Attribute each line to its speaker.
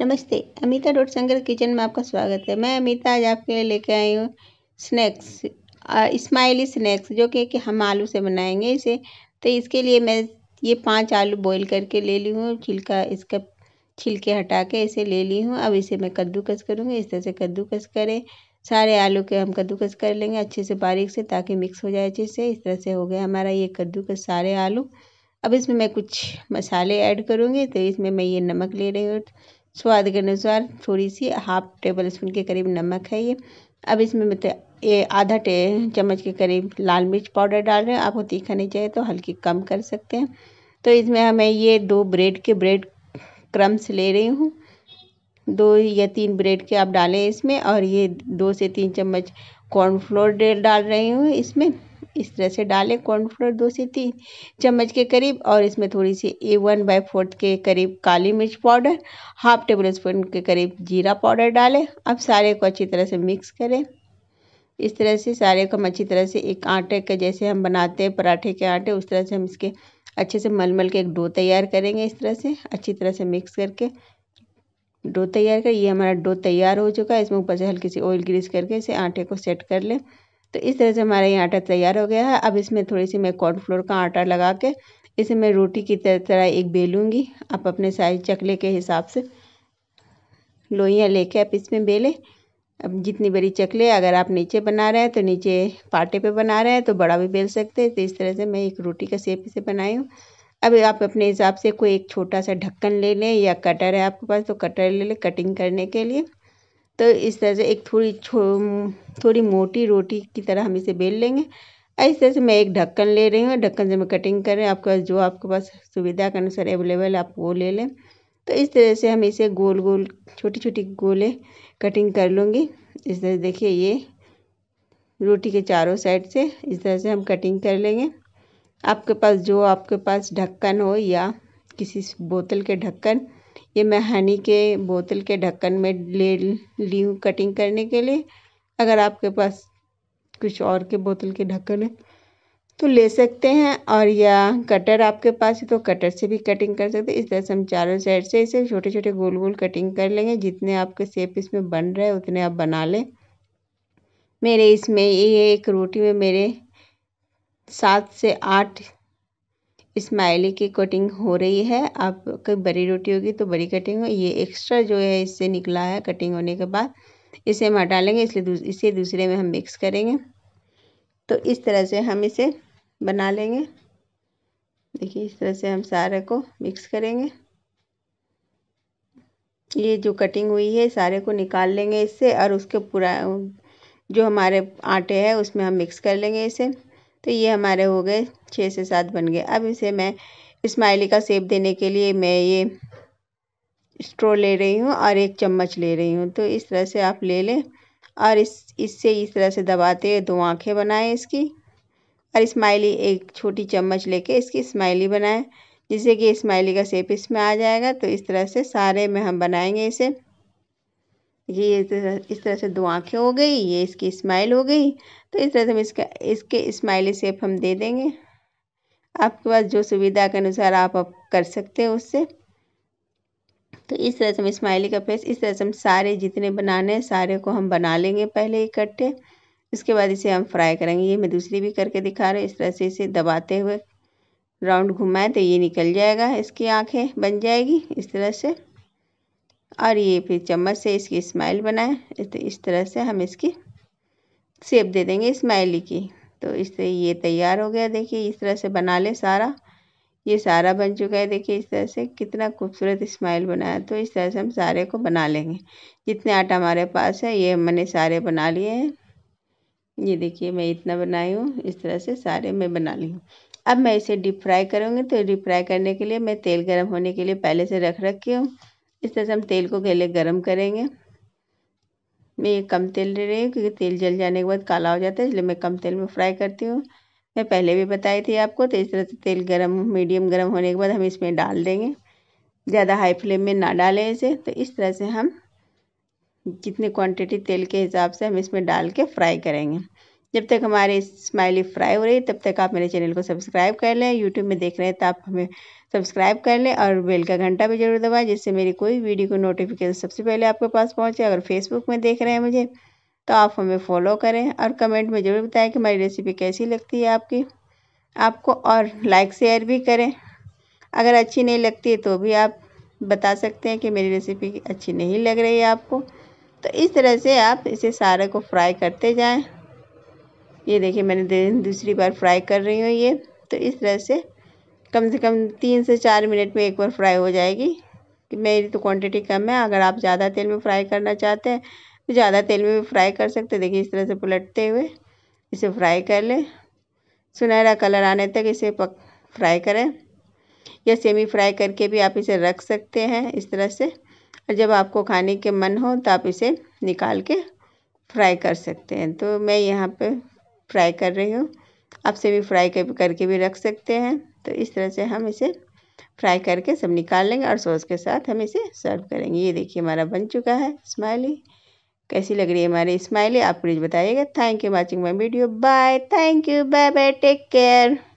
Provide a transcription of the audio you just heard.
Speaker 1: नमस्ते अमिता डॉट संगर किचन में आपका स्वागत है मैं अमिता आज आपके लिए लेके आई हूँ स्नैक्स स्माइली स्नैक्स जो कि, कि हम आलू से बनाएंगे इसे तो इसके लिए मैं ये पांच आलू बॉईल करके ले ली हूँ छिलका इसका छिलके हटा के इसे ले ली हूँ अब इसे मैं कद्दूकस करूँगी इस तरह से कद्दूकस करें सारे आलू के हम कद्दूकस कर लेंगे अच्छे से बारीक से ताकि मिक्स हो जाए अच्छे से इस तरह से हो गया हमारा ये कद्दूकस सारे आलू अब इसमें मैं कुछ मसाले ऐड करूँगी तो इसमें मैं ये नमक ले रही हूँ स्वाद के अनुसार थोड़ी सी हाफ टेबल स्पून के करीब नमक है ये अब इसमें मैं ये आधा टे चम्मच के करीब लाल मिर्च पाउडर डाल रहे हैं आपको तीखा नहीं चाहिए तो हल्की कम कर सकते हैं तो इसमें हमें ये दो ब्रेड के ब्रेड क्रम्स ले रही हूँ दो या तीन ब्रेड के आप डालें इसमें और ये दो से तीन चम्मच कॉर्नफ्लोर डाल रही हूँ इसमें इस तरह से डालें कॉर्नफ्लोर दो से तीन चम्मच के करीब और इसमें थोड़ी सी ए वन बाई फोर्थ के करीब काली मिर्च पाउडर हाफ टेबल स्पून के करीब जीरा पाउडर डालें अब सारे को अच्छी तरह से मिक्स करें इस तरह से सारे को हम अच्छी तरह से एक आटे के जैसे हम बनाते हैं पराठे के आटे उस तरह से हम इसके अच्छे से मलमल के एक डो तैयार करेंगे इस तरह से अच्छी तरह से मिक्स करके डो तैयार कर ये हमारा डो तैयार हो चुका है इसमें ऊपर से हल्की सी ऑयल ग्रीस करके इसे आटे को सेट कर लें तो इस तरह से हमारा ये आटा तैयार हो गया है अब इसमें थोड़ी सी मैं कॉर्नफ्लोर का आटा लगा के इसे मैं रोटी की तरह तरह एक बेलूँगी आप अपने साइज चकले के हिसाब से लोइयाँ लेके आप इसमें बेलें अब जितनी बड़ी चकले अगर आप नीचे बना रहे हैं तो नीचे पाटे पे बना रहे हैं तो बड़ा भी बेल सकते हैं तो इस तरह से मैं एक रोटी का सेप इसे बनाई हूँ अब आप अपने हिसाब से कोई एक छोटा सा ढक्कन ले लें या कटर है आपके पास तो कटर ले लें कटिंग करने के लिए तो इस तरह से एक थोड़ी छो थोड़ी मोटी रोटी की तरह हम इसे बेल लेंगे इस तरह से मैं एक ढक्कन ले रही हूँ ढक्कन से मैं कटिंग कर रही हूँ आपके पास जो आपके पास सुविधा के अनुसार अवेलेबल आप वो ले लें तो इस तरह से हम इसे गोल गोल छोटी छोटी गोले कटिंग कर लूँगी इस तरह देखिए ये रोटी के चारों साइड से इस तरह से हम कटिंग कर लेंगे आपके पास जो आपके पास ढक्कन हो या किसी बोतल के ढक्कन ये मैं हनी के बोतल के ढक्कन में ले ली हूँ कटिंग करने के लिए अगर आपके पास कुछ और के बोतल के ढक्कन है तो ले सकते हैं और या कटर आपके पास है तो कटर से भी कटिंग कर सकते हैं इस तरह से हम चारों साइड से इसे छोटे छोटे गोल गोल कटिंग कर लेंगे जितने आपके सेप इसमें बन रहे हैं उतने आप बना लें मेरे इसमें ये एक रोटी में मेरे सात से आठ स्माइली की कटिंग हो रही है आप कोई बड़ी रोटी होगी तो बड़ी कटिंग हो ये एक्स्ट्रा जो है इससे निकला है कटिंग होने के बाद इसे हम हटा लेंगे इसलिए दूस, इसे दूसरे में हम मिक्स करेंगे तो इस तरह से हम इसे बना लेंगे देखिए इस तरह से हम सारे को मिक्स करेंगे ये जो कटिंग हुई है सारे को निकाल लेंगे इससे और उसके पूरा जो हमारे आटे हैं उसमें हम मिक्स कर लेंगे इसे तो ये हमारे हो गए छः से सात बन गए अब इसे मैं स्माइली का सेप देने के लिए मैं ये स्ट्रो ले रही हूँ और एक चम्मच ले रही हूँ तो इस तरह से आप ले लें और इस इससे इस तरह से दबाते हुए दो आँखें बनाएं इसकी और स्माइली एक छोटी चम्मच लेके इसकी स्माइली बनाएं जिससे कि स्माइली का सेप इसमें आ जाएगा तो इस तरह से सारे में हम बनाएंगे इसे ये इस तरह से दो आँखें हो गई ये इसकी स्माइल हो गई तो इस तरह से हम इसका इसके स्माइली सेप हम दे देंगे आपके पास जो सुविधा के अनुसार आप, अब कर सकते हैं उससे तो इस तरह से हम स्माइली का फेस इस तरह से हम सारे जितने बनाने हैं सारे को हम बना लेंगे पहले इकट्ठे उसके बाद इसे हम फ्राई करेंगे ये मैं दूसरी भी करके दिखा रहा हूँ इस तरह से इसे दबाते हुए राउंड घुमाएं तो ये निकल जाएगा इसकी आँखें बन जाएगी इस तरह से और ये फिर चम्मच से इसकी स्माइल बनाएं तो इस तरह से हम इसकी सेप दे देंगे स्माइली की तो इससे ये तैयार हो गया देखिए इस तरह से बना लें सारा ये सारा बन चुका है देखिए इस तरह से कितना खूबसूरत स्माइल बनाया तो इस तरह से हम सारे को बना लेंगे जितने आटा हमारे पास है ये मैंने सारे बना लिए हैं ये देखिए मैं इतना बनाई हूँ इस तरह से सारे मैं बना ली हूँ अब मैं इसे डीप फ्राई करूँगी तो डीप फ्राई करने के लिए मैं तेल गर्म होने के लिए पहले से रख रखी हूँ इस तरह से हम तेल को गले गर्म करेंगे मैं ये कम तेल ले रही हूँ क्योंकि तेल जल जाने के बाद काला हो जाता है इसलिए मैं कम तेल में फ्राई करती हूँ मैं पहले भी बताई थी आपको तो इस तरह से तेल गर्म मीडियम गर्म होने के बाद हम इसमें डाल देंगे ज़्यादा हाई फ्लेम में ना डालें इसे तो इस तरह से हम जितनी क्वांटिटी तेल के हिसाब से हम इसमें डाल के फ्राई करेंगे जब तक हमारे स्माइली फ्राई हो रही तब तक आप मेरे चैनल को सब्सक्राइब कर लें यूट्यूब में देख रहे हैं तो आप हमें सब्सक्राइब कर लें और बेल का घंटा भी जरूर दबाएं जिससे मेरी कोई वीडियो को नोटिफिकेशन सबसे पहले आपके पास पहुँचे अगर फेसबुक में देख रहे हैं मुझे तो आप हमें फॉलो करें और कमेंट में ज़रूर बताएं कि हमारी रेसिपी कैसी लगती है आपकी आपको और लाइक शेयर भी करें अगर अच्छी नहीं लगती है तो भी आप बता सकते हैं कि मेरी रेसिपी अच्छी नहीं लग रही है आपको तो इस तरह से आप इसे सारे को फ्राई करते जाएँ ये देखिए मैंने दूसरी बार फ्राई कर रही हूँ ये तो इस तरह से कम से कम तीन से चार मिनट में एक बार फ्राई हो जाएगी कि मेरी तो क्वांटिटी कम है अगर आप ज़्यादा तेल में फ्राई करना चाहते हैं तो ज़्यादा तेल में भी फ्राई कर सकते देखिए इस तरह से पलटते हुए इसे फ्राई कर लें सुनहरा कलर आने तक इसे पक फ्राई करें या सेमी फ्राई करके भी आप इसे रख सकते हैं इस तरह से और जब आपको खाने के मन हो तो आप इसे निकाल के फ्राई कर सकते हैं तो मैं यहाँ पर फ्राई कर रही हूँ आप सेमी फ्राई करके भी रख सकते हैं तो इस तरह से हम इसे फ्राई करके सब निकाल लेंगे और सॉस के साथ हम इसे सर्व करेंगे ये देखिए हमारा बन चुका है स्माइली कैसी लग रही है हमारी स्माइली आप प्लीज़ बताइएगा thank you watching my video bye thank you bye bye take care